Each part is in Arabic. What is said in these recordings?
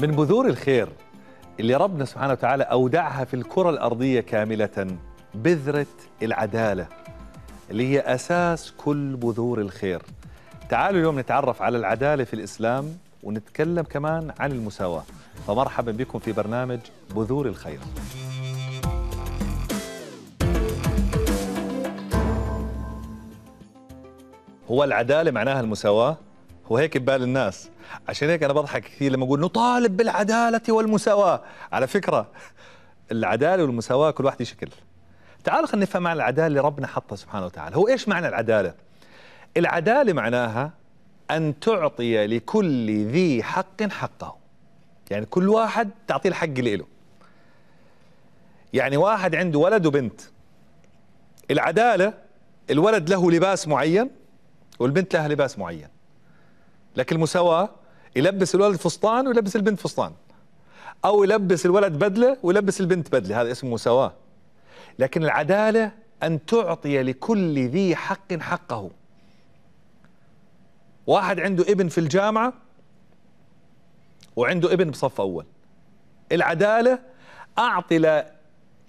من بذور الخير اللي ربنا سبحانه وتعالى أودعها في الكرة الأرضية كاملة بذرة العدالة اللي هي أساس كل بذور الخير تعالوا اليوم نتعرف على العدالة في الإسلام ونتكلم كمان عن المساواة فمرحبا بكم في برنامج بذور الخير هو العدالة معناها المساواة هو هيك ببال الناس عشان هيك انا بضحك كثير لما اقول نطالب بالعداله والمساواه على فكره العداله والمساواه كل واحد شكل تعال خلينا نفهم معنى العداله اللي ربنا حطها سبحانه وتعالى هو ايش معنى العداله العداله معناها ان تعطي لكل ذي حق حقه يعني كل واحد تعطيه الحق اللي له يعني واحد عنده ولد وبنت العداله الولد له لباس معين والبنت لها لباس معين لكن المساواة يلبس الولد فستان ويلبس البنت فستان أو يلبس الولد بدلة ويلبس البنت بدلة هذا اسمه مساواة لكن العدالة أن تعطي لكل ذي حق حقه واحد عنده ابن في الجامعة وعنده ابن بصف أول العدالة أعطي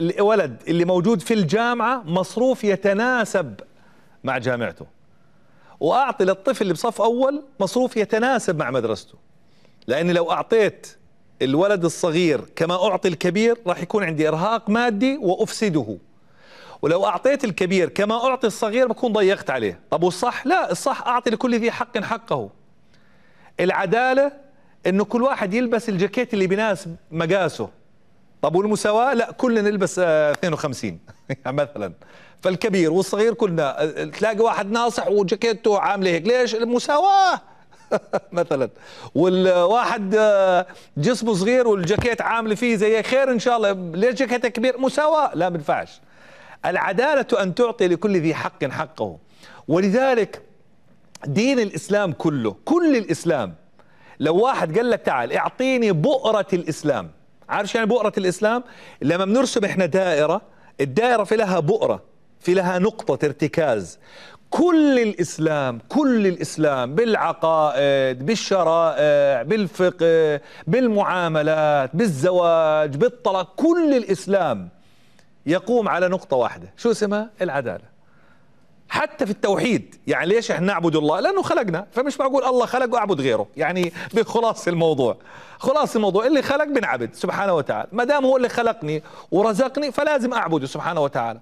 الولد اللي موجود في الجامعة مصروف يتناسب مع جامعته واعطي للطفل اللي بصف اول مصروف يتناسب مع مدرسته لاني لو اعطيت الولد الصغير كما اعطي الكبير راح يكون عندي ارهاق مادي وافسده ولو اعطيت الكبير كما اعطي الصغير بكون ضيقت عليه طب والصح لا الصح اعطي لكل ذي حق حقه العداله انه كل واحد يلبس الجاكيت اللي بيناسب مقاسه طب والمساواه لا كلنا نلبس 52 آه، مثلا فالكبير والصغير كلنا تلاقي واحد ناصح وجاكيته عامله هيك ليش المساواه مثلا والواحد آه، جسمه صغير والجاكيت عامل فيه زي خير ان شاء الله ليش جاكيتك كبير مساواه لا بنفعش العداله ان تعطي لكل ذي حق حقه ولذلك دين الاسلام كله كل الاسلام لو واحد قال لك تعال اعطيني بؤره الاسلام عارف يعني بؤره الاسلام لما بنرسم احنا دائره الدائره في لها بؤره في لها نقطة ارتكاز كل الإسلام كل الإسلام بالعقائد بالشرائع بالفقه بالمعاملات بالزواج بالطلاق كل الإسلام يقوم على نقطة واحدة شو اسمها؟ العدالة حتى في التوحيد يعني ليش احنا نعبد الله لانه خلقنا فمش معقول الله خلق واعبد غيره يعني بخلاص الموضوع خلاص الموضوع اللي خلق بنعبد سبحانه وتعالى ما دام هو اللي خلقني ورزقني فلازم اعبده سبحانه وتعالى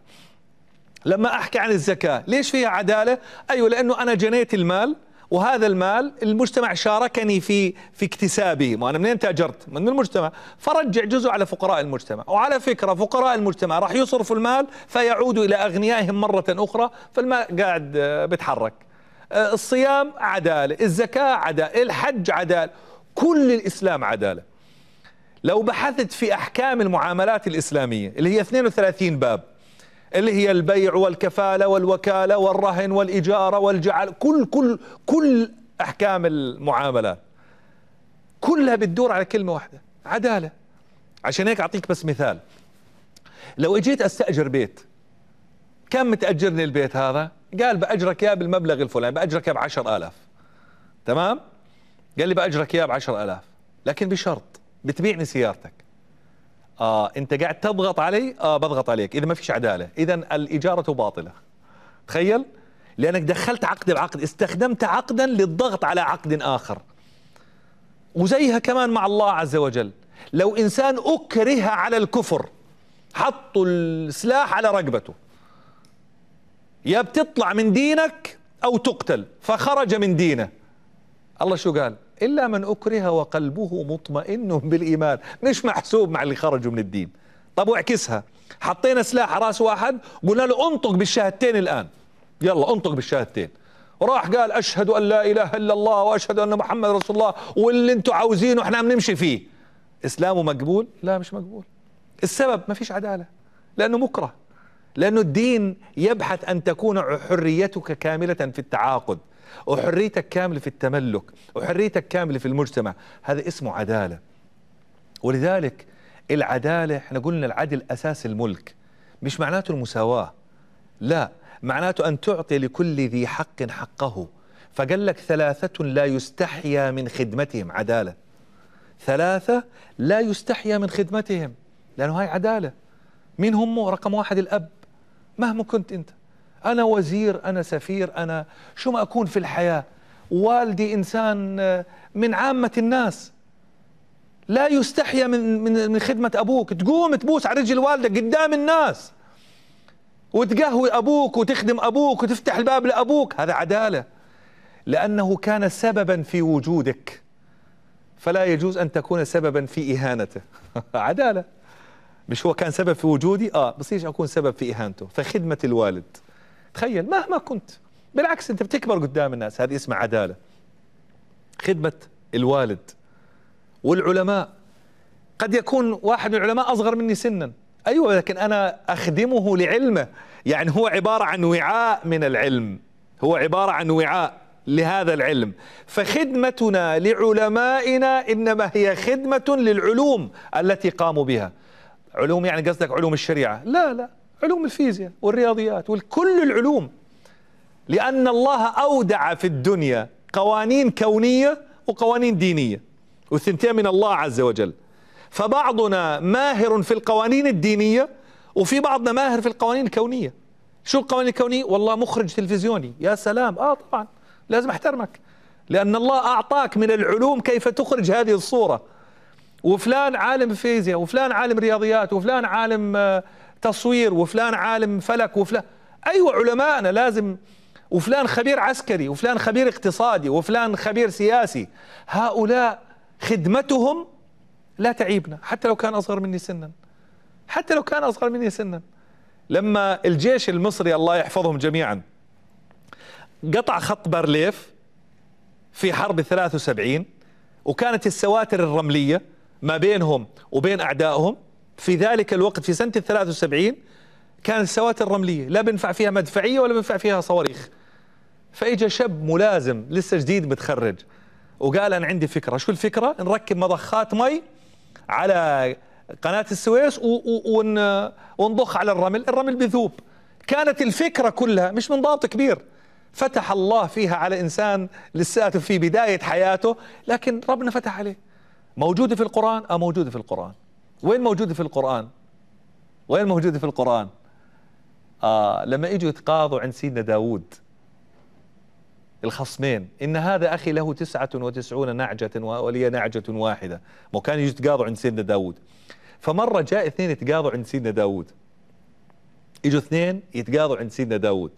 لما أحكي عن الزكاة ليش فيها عدالة؟ أيوة لأنه أنا جنيت المال وهذا المال المجتمع شاركني في في اكتسابه ما انا منين تاجرت من المجتمع فرجع جزء على فقراء المجتمع وعلى فكره فقراء المجتمع راح يصرفوا المال فيعودوا الى اغنيائهم مره اخرى فالمال قاعد آه، بيتحرك آه، الصيام عداله الزكاه عداله الحج عداله كل الاسلام عداله لو بحثت في احكام المعاملات الاسلاميه اللي هي 32 باب اللي هي البيع والكفالة والوكالة والرهن والإجارة والجعل كل كل كل أحكام المعاملة كلها بتدور على كلمة واحدة عدالة عشان هيك أعطيك بس مثال لو اجيت استاجر بيت كم متاجرني البيت هذا قال باجرك اياه بالمبلغ الفلاني باجرك يا ب 10000 تمام قال لي باجرك اياه ب 10000 لكن بشرط بتبيعني سيارتك آه انت قاعد تضغط علي آه بضغط عليك اذا ما فيش عداله اذا الاجاره باطله تخيل لانك دخلت عقد بعقد استخدمت عقدا للضغط على عقد اخر وزيها كمان مع الله عز وجل لو انسان اكره على الكفر حطوا السلاح على رقبته يا بتطلع من دينك او تقتل فخرج من دينه الله شو قال إلا من أكره وقلبه مطمئن بالإيمان مش محسوب مع اللي خرجوا من الدين طب واعكسها حطينا سلاح على راس واحد قلنا له انطق بالشهادتين الآن يلا انطق بالشهادتين راح قال أشهد أن لا إله إلا الله وأشهد أن محمد رسول الله واللي أنتم عاوزينه إحنا بنمشي فيه إسلامه مقبول؟ لا مش مقبول السبب ما فيش عدالة لأنه مكره لأنه الدين يبحث أن تكون حريتك كاملة في التعاقد وحريتك كامله في التملك وحريتك كامله في المجتمع هذا اسمه عداله ولذلك العداله احنا قلنا العدل اساس الملك مش معناته المساواه لا معناته ان تعطي لكل ذي حق حقه فقال لك ثلاثه لا يستحيا من خدمتهم عداله ثلاثه لا يستحيا من خدمتهم لانه هاي عداله مين همه رقم واحد الاب مهما كنت انت أنا وزير أنا سفير أنا شو ما أكون في الحياة والدي إنسان آه، من عامة الناس لا يستحيا من من من خدمة أبوك تقوم تبوس على رجل والدك قدام الناس وتقهوي أبوك وتخدم أبوك وتفتح الباب لأبوك هذا عدالة لأنه كان سببا في وجودك فلا يجوز أن تكون سببا في إهانته عدالة مش هو كان سبب في وجودي آه بصيرش أكون سبب في إهانته فخدمة الوالد تخيل مهما كنت بالعكس انت بتكبر قدام الناس هذه اسمها عداله خدمه الوالد والعلماء قد يكون واحد من العلماء اصغر مني سنا ايوه لكن انا اخدمه لعلمه يعني هو عباره عن وعاء من العلم هو عباره عن وعاء لهذا العلم فخدمتنا لعلمائنا انما هي خدمه للعلوم التي قاموا بها علوم يعني قصدك علوم الشريعه لا لا علوم الفيزياء والرياضيات وكل العلوم لأن الله أودع في الدنيا قوانين كونية وقوانين دينية والثنتين من الله عز وجل فبعضنا ماهر في القوانين الدينية وفي بعضنا ماهر في القوانين الكونية شو القوانين الكونية؟ والله مخرج تلفزيوني يا سلام آه طبعا لازم أحترمك لأن الله أعطاك من العلوم كيف تخرج هذه الصورة وفلان عالم فيزياء وفلان عالم رياضيات وفلان عالم آه تصوير وفلان عالم فلك وفلان أيوة علمائنا لازم وفلان خبير عسكري وفلان خبير اقتصادي وفلان خبير سياسي هؤلاء خدمتهم لا تعيبنا حتى لو كان أصغر مني سنا حتى لو كان أصغر مني سنا لما الجيش المصري الله يحفظهم جميعا قطع خط بارليف في حرب 73 وكانت السواتر الرملية ما بينهم وبين أعدائهم في ذلك الوقت في سنة الثلاث وسبعين كان السوات الرملية لا بنفع فيها مدفعية ولا بنفع فيها صواريخ فإجا شاب ملازم لسه جديد متخرج وقال أنا عندي فكرة شو الفكرة نركب مضخات مي على قناة السويس ونضخ على الرمل الرمل بذوب كانت الفكرة كلها مش من ضابط كبير فتح الله فيها على إنسان لساته في بداية حياته لكن ربنا فتح عليه موجودة في القرآن أو موجودة في القرآن وين موجودة في القرآن وين موجودة في القرآن آه لما اجوا يتقاضوا عند سيدنا داود الخصمين إن هذا أخي له تسعة وتسعون نعجة ولي نعجة واحدة ما كانوا يجوا يتقاضوا عند سيدنا داود فمرة جاء اثنين يتقاضوا عند سيدنا داود اجوا اثنين يتقاضوا عند سيدنا داود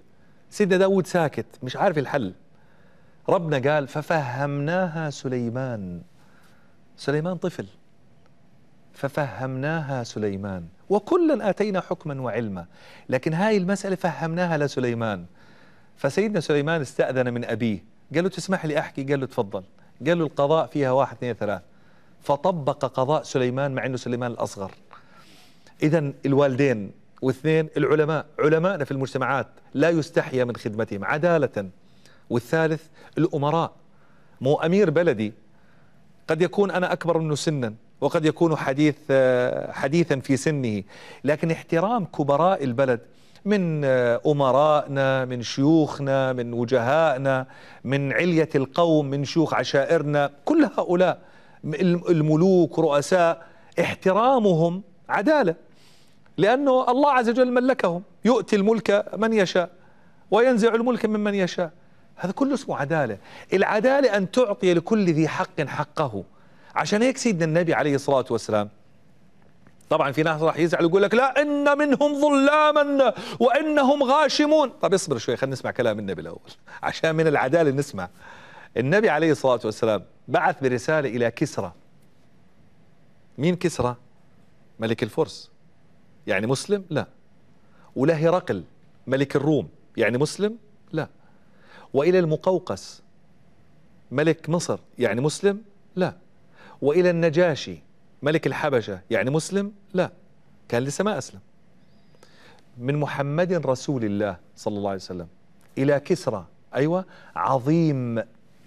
سيدنا داود ساكت مش عارف الحل ربنا قال ففهمناها سليمان سليمان طفل ففهمناها سليمان وكلا آتينا حكما وعلما لكن هاي المسألة فهمناها لسليمان فسيدنا سليمان استأذن من أبيه قال له تسمح لي أحكي قال له تفضل قال له القضاء فيها واحد اثنين ثلاث فطبق قضاء سليمان مع أنه سليمان الأصغر إذا الوالدين واثنين العلماء علماءنا في المجتمعات لا يستحيا من خدمتهم عدالة والثالث الأمراء مو أمير بلدي قد يكون أنا أكبر منه سنا وقد يكون حديث حديثا في سنه لكن احترام كبراء البلد من أمرائنا من شيوخنا من وجهائنا من علية القوم من شيوخ عشائرنا كل هؤلاء الملوك رؤساء احترامهم عدالة لأنه الله عز وجل ملكهم يؤتي الملك من يشاء وينزع الملك ممن يشاء هذا كله اسمه عدالة العدالة أن تعطي لكل ذي حق حقه عشان هيك سيدنا النبي عليه الصلاة والسلام طبعا في ناس راح يزعل يقول لك لا ان منهم ظلاما وانهم غاشمون طب اصبر شوي خلينا نسمع كلام النبي الاول عشان من العداله نسمع النبي عليه الصلاه والسلام بعث برساله الى كسرى مين كسرى ملك الفرس يعني مسلم لا ولا هرقل ملك الروم يعني مسلم لا والى المقوقس ملك مصر يعني مسلم لا وإلى النجاشي ملك الحبشة يعني مسلم لا كان لسه ما أسلم من محمد رسول الله صلى الله عليه وسلم إلى كسرى أيوة عظيم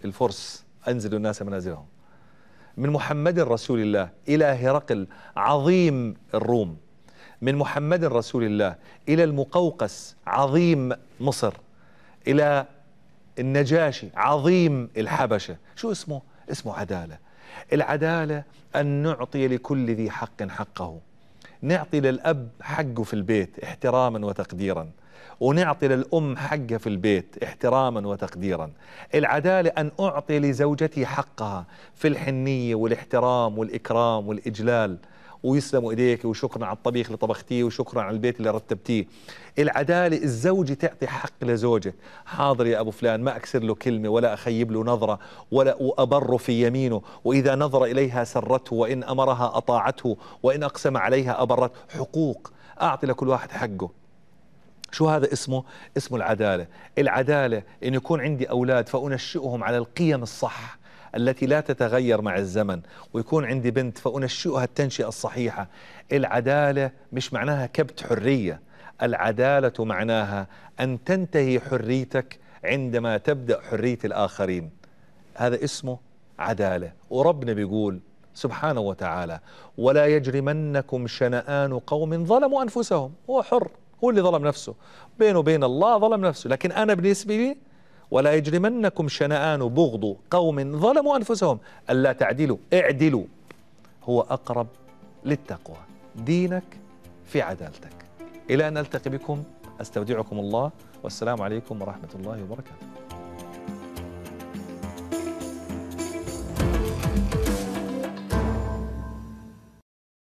الفرس أنزلوا الناس منازلهم من محمد رسول الله إلى هرقل عظيم الروم من محمد رسول الله إلى المقوقس عظيم مصر إلى النجاشي عظيم الحبشة شو اسمه؟ اسمه عدالة العدالة أن نعطي لكل ذي حق حقه نعطي للأب حقه في البيت احتراما وتقديرا ونعطي للأم حقها في البيت احتراما وتقديرا العدالة أن أعطي لزوجتي حقها في الحنية والاحترام والإكرام والإجلال ويسلموا ايديك وشكرا على الطبيخ اللي طبختيه وشكرا على البيت اللي رتبتيه العداله الزوجه تعطي حق لزوجه حاضر يا ابو فلان ما اكسر له كلمه ولا اخيب له نظره ولا ابر في يمينه واذا نظر اليها سرته وان امرها اطاعته وان اقسم عليها ابرت حقوق اعطي لكل واحد حقه شو هذا اسمه؟ اسمه العدالة العدالة أن يكون عندي أولاد فأنشئهم على القيم الصح التي لا تتغير مع الزمن ويكون عندي بنت فأنشئها التنشئة الصحيحة العدالة مش معناها كبت حرية العدالة معناها أن تنتهي حريتك عندما تبدأ حرية الآخرين هذا اسمه عدالة وربنا بيقول سبحانه وتعالى ولا يجرمنكم شنآن قوم ظلموا أنفسهم هو حر هو اللي ظلم نفسه بينه وبين الله ظلم نفسه لكن أنا بالنسبة لي ولا يجرمنكم شنآن بغض قوم ظلموا أنفسهم ألا تعدلوا اعدلوا هو أقرب للتقوى دينك في عدالتك إلى أن نلتقي بكم أستودعكم الله والسلام عليكم ورحمة الله وبركاته